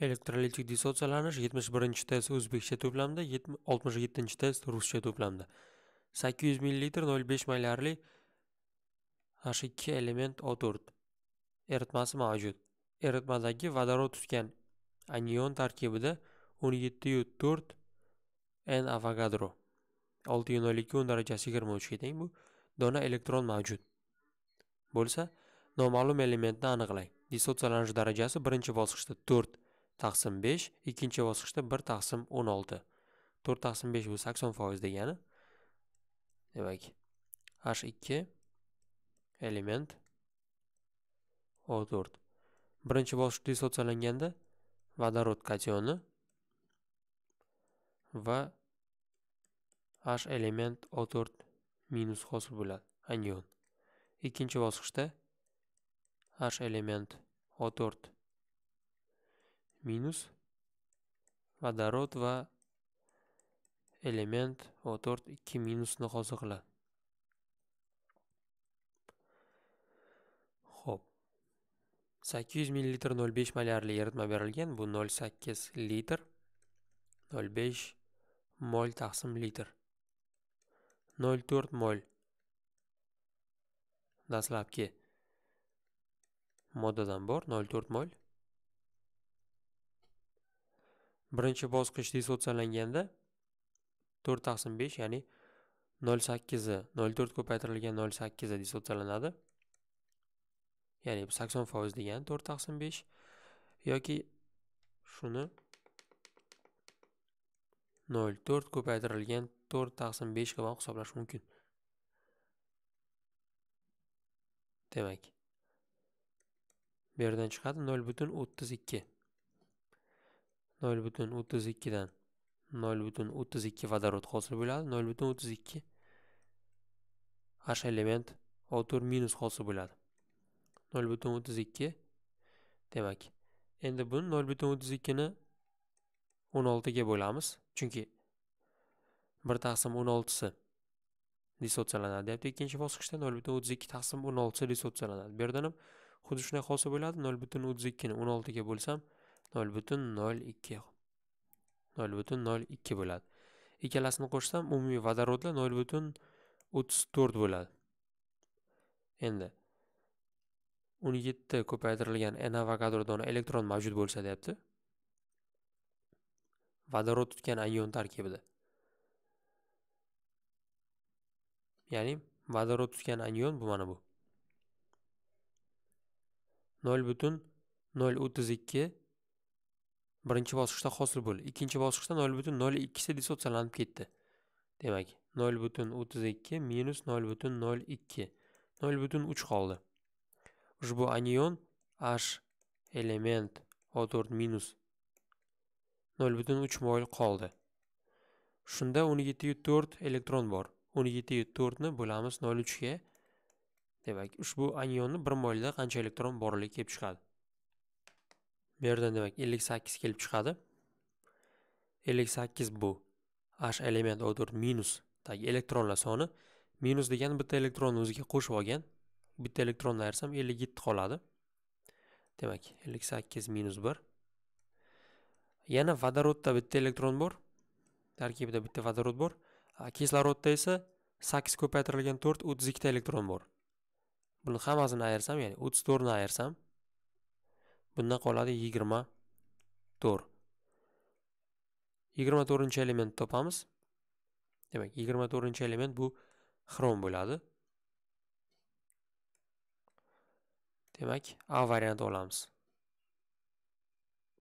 elektrolitik dissotsialanish 71 test o'zbekcha to'plamda 67 test ruscha to'plamda 800 ml 0,5 maylarli H2 element O4 eritmasi mavjud. Eritmadagi vodorod tutgan anion tarkibida 17.4 N Avogadro 6,02 darajasi 23 ga teng bu dona elektron mavjud. Bo'lsa, noma'lum elementni aniqlang. Dissotsialanish darajasi birinchi bosqichda 4 taqsim 5 ikkinchi bosqichda 1 taqsim 16 4 taqsim 5 bu 80 foiz degani demak h2 element o4 birinchi bosqichda dissotsiyalanganda vodorod kationi va h element o4 minus hosil bo'ladi anion ikkinchi bosqichda h element o4 минус водород ва элемент O4 2 minusni hosil qiladi. Xo'p. 800 ml 0.5 molyarli eritma berilgan. бу 0.8 litr 0.5 моль taqsim litr. 0.4 моль. dastlabki moddadan bor 0.4 моль. birinchi bosqich dissotsialanganda to'rt taqsim besh ya'ni nol sakkizi nol to'rt ko'paytirilgan nol sakkizi dissotsialanadi ya'ni sakson foiz degani to'rt taqsim besh yoki shuni nol to'rt ko'paytirilgan to'rt taqsim besh qilib ham hisoblash mumkin demak bu yerdan chiqadi nol butun o'ttiz ikki 0.32 dan 0.32 vodorod hosil bo'ladi 0.32 h element O4 hosil bo'ladi 0.32 demak endi buni 0.32 ni 16 ga bo'lamiz chunki 1 taqsim 16 si dissotsiyalanadi deyapti ikkinchi bosqichda 0.32 taqsim 16 si dissotsiyalanadi bu yerdan ham xuddi shunday hosil bo'ladi 0.32 ni 16 ga bo'lsam 0,02 bütün bo'ladi. Ikkalasini qo'shsam, umumiy vodorodlar 0,34 bo'ladi. Endi 17 ko'paytirilgan N avokadrodan elektron mavjud bo'lsa, deyapti. Vodorod tutgan anion tarkibida. Ya'ni vodorod tutgan anion bu mana bu. 0,032 birinchi bosqichda hosil bo'ldi ikkinchi bosqichda nol butun nol ikkisi dissotsialanib ketdi demak nol butun o'ttiz ikki minus nol butun nol ikki nol butun uch qoldi ushbu anion h element o to'rt minus nol butun uch moyl qoldi shunda o'n yettiyu to'rt elektron bor o'n yettiyu to'rtni bo'lamiz nol uchga demak ushbu anionni bir moylda qancha elektron borligi kelib chiqadi Bu yerdan demak 58 kelib chiqadi. 58 bu H element o'tirdi minus tagi elektronlar soni minus degan bitta elektronni o'ziga qo'shib olgan. Bitta elektronni ayirsam 57 qoladi. Demak, 58 minus 1. Yana vodorodda bitta elektron bor. Tarkibida bitta vodorod bor. Kislorodda esa 8 ko'paytirilgan 4 32 ta elektron bor. Buni hammasini ayirsam, ya'ni 34 ni ayirsam, bundan qoladi yigirma to'rt yigirma to'rtinchi elementni topamiz demak yigirma to'rtinchi element bu xrom bo'ladi demak a variant olamiz